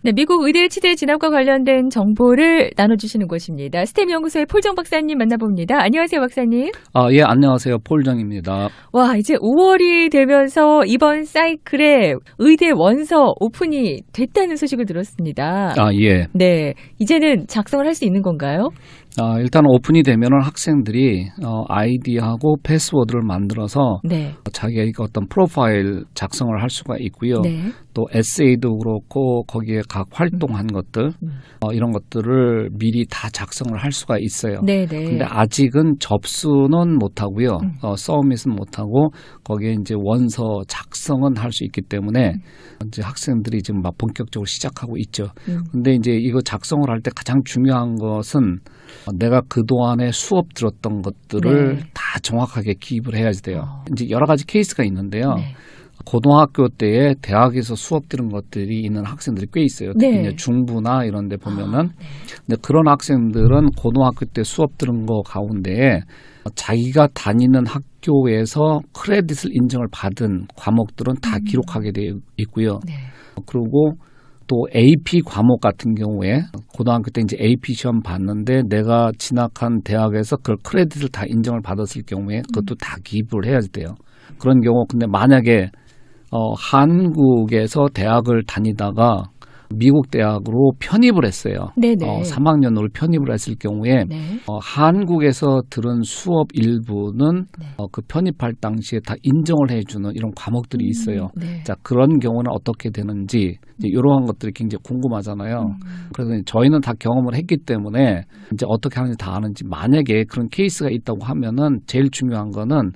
네, 미국 의대 치대 진학과 관련된 정보를 나눠주시는 곳입니다. 스템 연구소의 폴정 박사님 만나봅니다. 안녕하세요, 박사님. 아, 예, 안녕하세요. 폴정입니다. 와, 이제 5월이 되면서 이번 사이클에 의대 원서 오픈이 됐다는 소식을 들었습니다. 아, 예. 네, 이제는 작성을 할 수 있는 건가요? 어, 일단 오픈이 되면은 학생들이 어, 아이디하고 패스워드를 만들어서 네. 자기의 어떤 프로파일 작성을 할 수가 있고요. 네. 또 에세이도 그렇고 거기에 각 활동한 음. 것들 음. 어, 이런 것들을 미리 다 작성을 할 수가 있어요. 네네. 네. 근데 아직은 접수는 못 하고요. 음. 어, 서밋은 못 하고 거기에 이제 원서 작성은 할 수 있기 때문에 음. 이제 학생들이 지금 막 본격적으로 시작하고 있죠. 음. 근데 이제 이거 작성을 할 때 가장 중요한 것은 어, 내가 그동안에 수업 들었던 것들을 네. 다 정확하게 기입을 해야지 돼요. 어. 이제 여러 가지 케이스가 있는데요. 네. 고등학교 때에 대학에서 수업 들은 것들이 있는 학생들이 꽤 있어요. 네. 이제 중부나 이런 데 보면은. 아, 네. 근데 그런 학생들은 고등학교 때 수업 들은 거 가운데 자기가 다니는 학교에서 크레딧을 인정을 받은 과목들은 다 음. 기록하게 되어 있고요. 네. 그리고 또 AP 과목 같은 경우에 고등학교 때 이제 AP 시험 봤는데 내가 진학한 대학에서 그 크레딧을 다 인정을 받았을 경우에 음. 그것도 다 기입을 해야 돼요. 그런 경우 근데 만약에 어 한국에서 대학을 다니다가 미국 대학으로 편입을 했어요. 네네. 어, 3학년으로 편입을 했을 경우에 네. 어, 한국에서 들은 수업 일부는 네. 어, 그 편입할 당시에 다 인정을 해주는 이런 과목들이 음, 있어요. 음, 네. 자 그런 경우는 어떻게 되는지 이제 이러한 음. 것들이 굉장히 궁금하잖아요. 음. 그래서 저희는 다 경험을 했기 때문에 이제 어떻게 하는지 다 아는지 만약에 그런 케이스가 있다고 하면은 제일 중요한 거는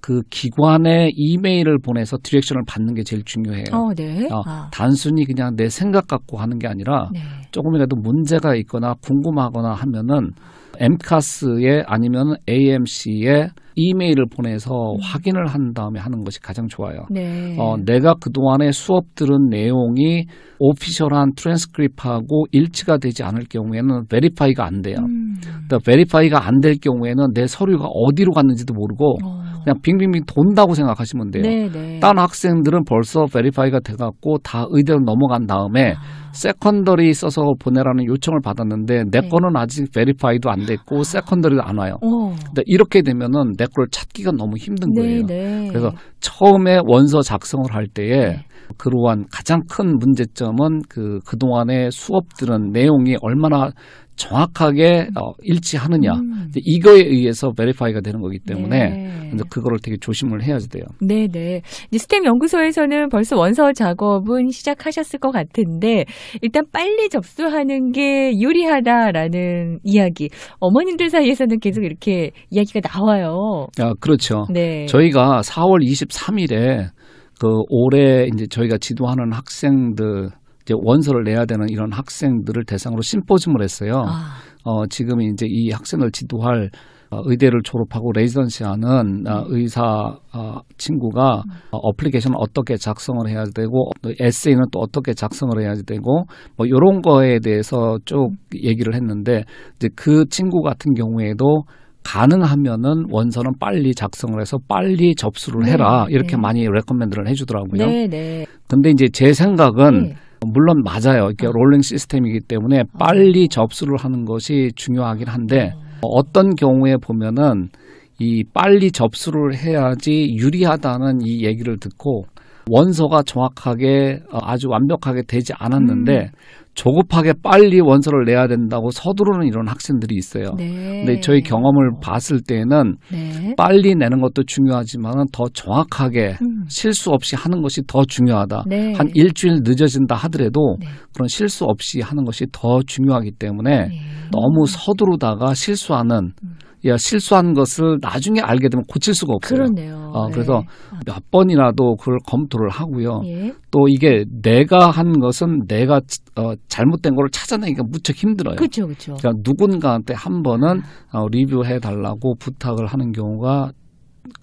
그 기관에 이메일을 보내서 디렉션을 받는 게 제일 중요해요. 어, 네. 어, 아. 단순히 그냥 내 생각 갖고 하는 게 아니라 네. 조금이라도 문제가 있거나 궁금하거나 하면은 엠카스에 아니면 AMC에 이메일을 보내서 음. 확인을 한 다음에 하는 것이 가장 좋아요. 네. 어, 내가 그동안에 수업 들은 내용이 오피셜한 트랜스크립하고 일치가 되지 않을 경우에는 베리파이가 안 돼요. 음. 그러니까 베리파이가 안 될 경우에는 내 서류가 어디로 갔는지도 모르고 어. 그냥 빙빙빙 돈다고 생각하시면 돼요. 네네. 다른 네. 학생들은 벌써 베리파이가 돼갖고 다 의대로 넘어간 다음에 아. 세컨더리 써서 보내라는 요청을 받았는데 내 네. 거는 아직 베리파이도 안 됐고 아. 세컨더리도 안 와요. 어. 근데 이렇게 되면은 내 걸 찾기가 너무 힘든 네, 거예요. 네. 그래서 처음에 원서 작성을 할 때에 네. 그러한 가장 큰 문제점은 그 그동안의 수업들은 내용이 얼마나 정확하게 어, 일치하느냐 음. 이거에 의해서 베리파이가 되는 거기 때문에 네. 그거를 되게 조심을 해야 돼요. 네, 네. 이제 스템 연구소에서는 벌써 원서 작업은 시작하셨을 것 같은데 일단 빨리 접수하는 게 유리하다라는 이야기 어머님들 사이에서는 계속 이렇게 이야기가 나와요. 아, 그렇죠. 네. 저희가 4월 23일에 그 올해 이제 저희가 지도하는 학생들 이제 원서를 내야 되는 이런 학생들을 대상으로 심포지엄을 했어요. 아. 어, 지금 이제 이 학생을 지도할 어, 의대를 졸업하고 레지던시하는 어, 음. 의사 어, 친구가 어, 음. 어플리케이션을 어떻게 작성을 해야 되고 에세이는 또 어떻게 작성을 해야 되고 뭐 이런 거에 대해서 쭉 얘기를 했는데 이제 그 친구 같은 경우에도 가능하면은 원서는 빨리 작성을 해서 빨리 접수를 네, 해라 이렇게 네. 많이 레코멘드를 해주더라고요. 네, 네. 근데 이제 제 생각은 네. 물론 맞아요. 이게 롤링 시스템이기 때문에 아. 빨리 접수를 하는 것이 중요하긴 한데 어. 어떤 경우에 보면은 이 빨리 접수를 해야지 유리하다는 이 얘기를 듣고 원서가 정확하게 어, 아주 완벽하게 되지 않았는데 음. 조급하게 빨리 원서를 내야 된다고 서두르는 이런 학생들이 있어요. 네. 근데 저희 경험을 봤을 때는 네. 빨리 내는 것도 중요하지만 더 정확하게 음. 실수 없이 하는 것이 더 중요하다. 네. 한 일주일 늦어진다 하더라도 네. 그런 실수 없이 하는 것이 더 중요하기 때문에 네. 너무 서두르다가 실수하는 음. 예, 실수한 것을 나중에 알게 되면 고칠 수가 없어요. 그렇네요. 어, 그래서 네. 몇 번이라도 그걸 검토를 하고요. 예. 또 이게 내가 한 것은 내가 어, 잘못된 걸를 찾아내기가 무척 힘들어요. 그렇죠, 그렇죠. 그러니까 누군가한테 한 번은 어, 리뷰해 달라고 부탁을 하는 경우가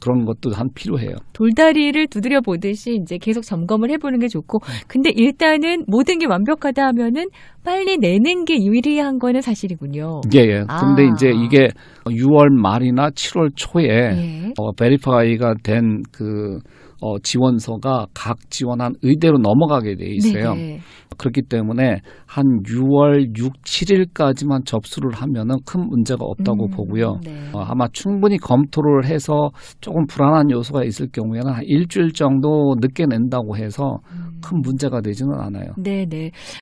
그런 것도 한 필요해요. 돌다리를 두드려 보듯이 이제 계속 점검을 해보는 게 좋고, 근데 일단은 모든 게 완벽하다 하면은 빨리 내는 게 유리한 거는 사실이군요. 예, 예. 아. 근데 이제 이게 6월 말이나 7월 초에 예. 어, 베리파이가 된그 어, 지원서가 각 지원한 의대로 넘어가게 돼 네, 있어요. 네네. 그렇기 때문에 한 6월 6, 7일까지만 접수를 하면은 큰 문제가 없다고 음, 보고요. 네. 어, 아마 충분히 검토를 해서 조금 불안한 요소가 있을 경우에는 한 일주일 정도 늦게 낸다고 해서 음. 큰 문제가 되지는 않아요. 네, 네.